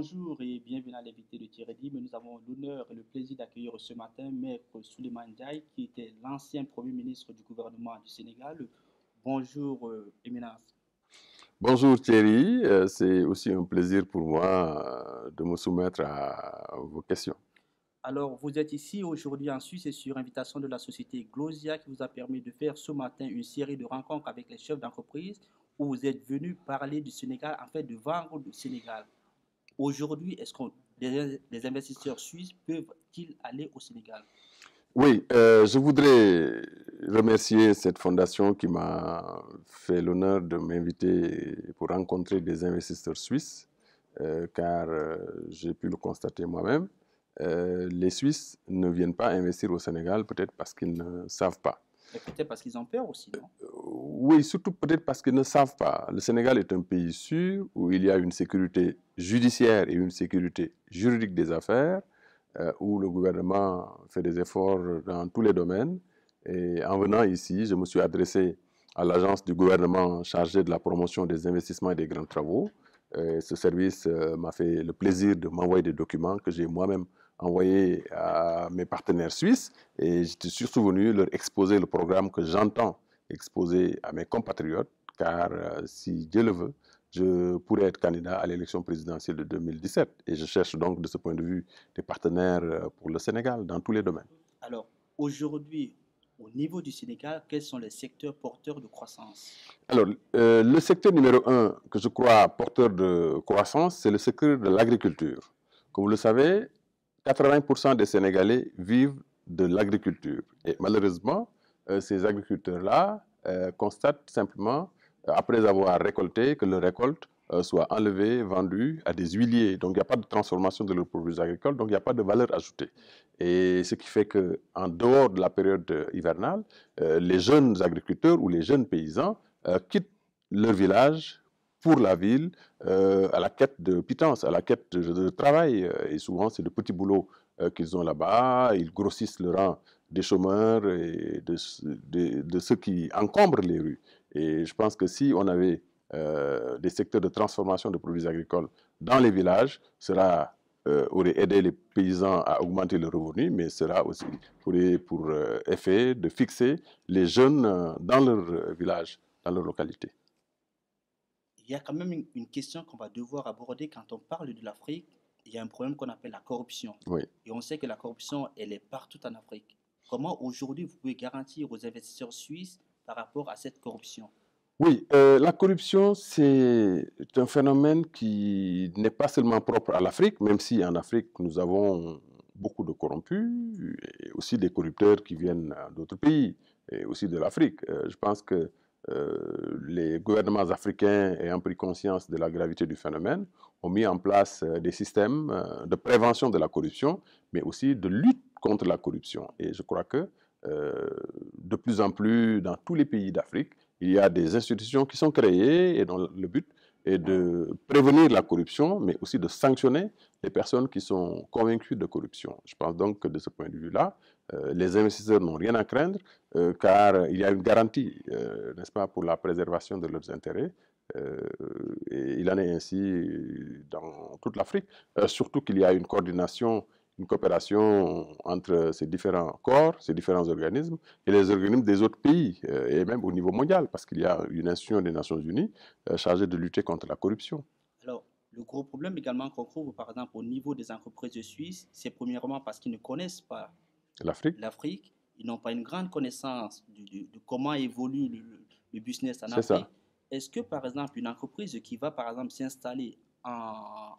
Bonjour et bienvenue à l'invité de mais Nous avons l'honneur et le plaisir d'accueillir ce matin Maître Souleymane Diaye, qui était l'ancien Premier ministre du gouvernement du Sénégal. Bonjour, euh, Éminence. Bonjour Thierry, euh, c'est aussi un plaisir pour moi euh, de me soumettre à vos questions. Alors, vous êtes ici aujourd'hui en Suisse et sur invitation de la société Glosia qui vous a permis de faire ce matin une série de rencontres avec les chefs d'entreprise où vous êtes venu parler du Sénégal, en fait de vendre le Sénégal. Aujourd'hui, est-ce que les, investisseurs suisses peuvent-ils aller au Sénégal Oui, euh, je voudrais remercier cette fondation qui m'a fait l'honneur de m'inviter pour rencontrer des investisseurs suisses, euh, car euh, j'ai pu le constater moi-même. les Suisses ne viennent pas investir au Sénégal peut-être parce qu'ils ne savent pas. peut-être parce qu'ils ont peur aussi, non oui, surtout peut-être parce qu'ils ne savent pas. Le Sénégal est un pays sûr où il y a une sécurité judiciaire et une sécurité juridique des affaires, euh, où le gouvernement fait des efforts dans tous les domaines. Et en venant ici, je me suis adressé à l'agence du gouvernement chargée de la promotion des investissements et des grands travaux. ce service euh, m'a fait le plaisir de m'envoyer des documents que j'ai moi-même envoyés à mes partenaires suisses et je suis venu leur exposer le programme que j'entends exposé à mes compatriotes, car euh, si Dieu le veut, je pourrais être candidat à l'élection présidentielle de 2017. Et je cherche donc, de ce point de vue, des partenaires euh, pour le Sénégal dans tous les domaines. Alors, aujourd'hui, au niveau du Sénégal, quels sont les secteurs porteurs de croissance Alors, euh, le secteur numéro un que je crois porteur de croissance, c'est le secteur de l'agriculture. Comme vous le savez, 80% des Sénégalais vivent de l'agriculture. Et malheureusement, euh, ces agriculteurs-là euh, constatent simplement, euh, après avoir récolté, que leur récolte soit enlevée, vendue à des huiliers. Donc, il n'y a pas de transformation de leurs produits agricoles, donc il n'y a pas de valeur ajoutée. Et ce qui fait qu'en dehors de la période hivernale, les jeunes agriculteurs ou les jeunes paysans quittent leur village pour la ville à la quête de pitance, à la quête de, travail. Et souvent, c'est de petits boulots qu'ils ont là-bas. Ils grossissent le rang des chômeurs et de, ceux qui encombrent les rues. Et je pense que si on avait euh, des secteurs de transformation de produits agricoles dans les villages, cela euh, aurait aidé les paysans à augmenter leurs revenus, mais cela aussi aurait pour euh, effet de fixer les jeunes dans leur village, dans leur localité. Il y a quand même une, question qu'on va devoir aborder quand on parle de l'Afrique. Il y a un problème qu'on appelle la corruption. Oui. Et on sait que la corruption, elle est partout en Afrique. Comment aujourd'hui vous pouvez garantir aux investisseurs suisses par rapport à cette corruption Oui, euh, la corruption, c'est un phénomène qui n'est pas seulement propre à l'Afrique, même si en Afrique, nous avons beaucoup de corrompus, et aussi des corrupteurs qui viennent d'autres pays, et aussi de l'Afrique. Euh, je pense que euh, les gouvernements africains ayant pris conscience de la gravité du phénomène, ont mis en place des systèmes de prévention de la corruption, mais aussi de lutte contre la corruption. Et je crois que euh, de plus en plus, dans tous les pays d'Afrique, il y a des institutions qui sont créées et dont le but est de prévenir la corruption, mais aussi de sanctionner les personnes qui sont convaincues de corruption. Je pense donc que de ce point de vue-là, euh, les investisseurs n'ont rien à craindre, euh, car il y a une garantie, n'est-ce pas, pour la préservation de leurs intérêts. et il en est ainsi dans toute l'Afrique, surtout qu'il y a une coordination une coopération entre ces différents corps, ces différents organismes et les organismes des autres pays euh, et même au niveau mondial, parce qu'il y a une institution des Nations Unies euh, chargée de lutter contre la corruption. Alors, le gros problème également qu'on trouve, par exemple, au niveau des entreprises suisses, c'est premièrement parce qu'ils ne connaissent pas l'Afrique. L'Afrique, ils n'ont pas une grande connaissance de, comment évolue le, le business en Afrique. Est-ce que, par exemple, une entreprise qui va, par exemple, s'installer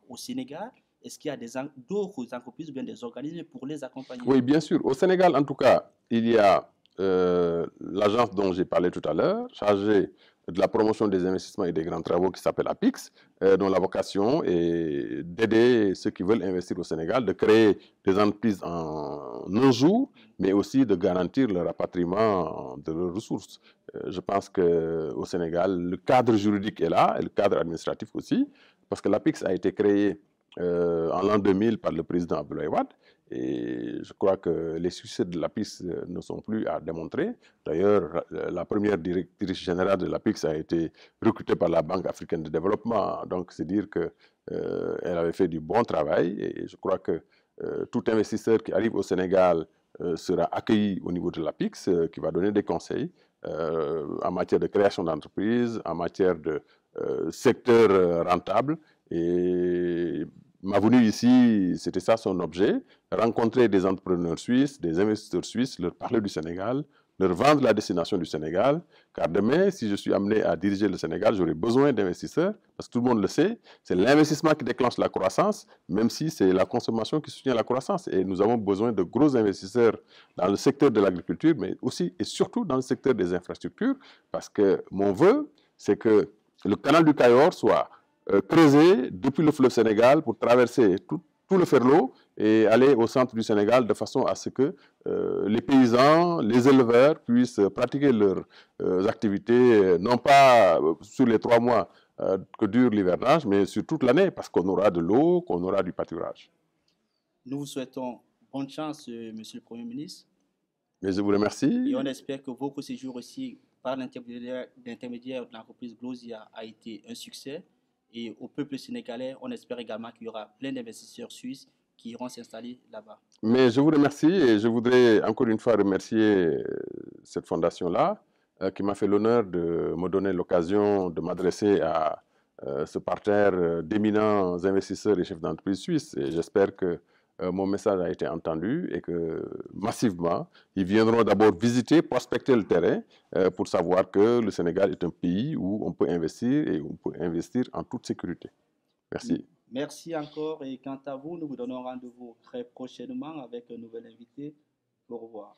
au Sénégal est-ce qu'il y a des d'autres entreprises ou bien des organismes pour les accompagner Oui, bien sûr. Au Sénégal, en tout cas, il y a euh, l'agence dont j'ai parlé tout à l'heure, chargée de la promotion des investissements et des grands travaux qui s'appelle APIX, euh, dont la vocation est d'aider ceux qui veulent investir au Sénégal, de créer des entreprises en un jour, mais aussi de garantir le rapatriement de leurs ressources. Euh, je pense qu'au Sénégal, le cadre juridique est là, et le cadre administratif aussi, parce que l'APIX a été créé euh, en l'an 2000 par le président Abdoulaye Wade. Et je crois que les succès de l'APIX euh, ne sont plus à démontrer. D'ailleurs, euh, la première directrice générale de l'APIX a été recrutée par la Banque africaine de développement. Donc, c'est dire qu'elle euh, avait fait du bon travail. Et je crois que tout investisseur qui arrive au Sénégal sera accueilli au niveau de l'APIX, qui va donner des conseils en matière de création d'entreprise, en matière de secteur rentable. Et Ma venu ici, c'était ça son objet, rencontrer des entrepreneurs suisses, des investisseurs suisses, leur parler du Sénégal, leur vendre la destination du Sénégal, car demain, si je suis amené à diriger le Sénégal, j'aurai besoin d'investisseurs, parce que tout le monde le sait, c'est l'investissement qui déclenche la croissance, même si c'est la consommation qui soutient la croissance. Et nous avons besoin de gros investisseurs dans le secteur de l'agriculture, mais aussi et surtout dans le secteur des infrastructures, parce que mon vœu, c'est que le canal du Cayor soit euh, creuser depuis le fleuve Sénégal pour traverser tout, le ferlot et aller au centre du Sénégal de façon à ce que euh, les paysans, les éleveurs puissent pratiquer leurs euh, activités, non pas sur les trois mois que dure l'hivernage, mais sur toute l'année, parce qu'on aura de l'eau, qu'on aura du pâturage. Nous vous souhaitons bonne chance, Monsieur le Premier ministre. Mais je vous remercie. Et on espère que vos séjour aussi, par l'intermédiaire de l'entreprise Glosia, a été un succès et au peuple sénégalais. On espère également qu'il y aura plein d'investisseurs suisses qui iront s'installer là-bas. Mais je vous remercie et je voudrais encore une fois remercier euh, cette fondation-là euh, qui m'a fait l'honneur de me donner l'occasion de m'adresser à euh, ce parterre d'éminents investisseurs et chefs d'entreprise suisses. Et j'espère que euh, mon message a été entendu et que massivement, ils viendront d'abord visiter, prospecter le terrain euh, pour savoir que le Sénégal est un pays où on peut investir et où on peut investir en toute sécurité. Merci. Merci encore et quant à vous, nous vous donnons rendez-vous très prochainement avec un nouvel invité. Au revoir.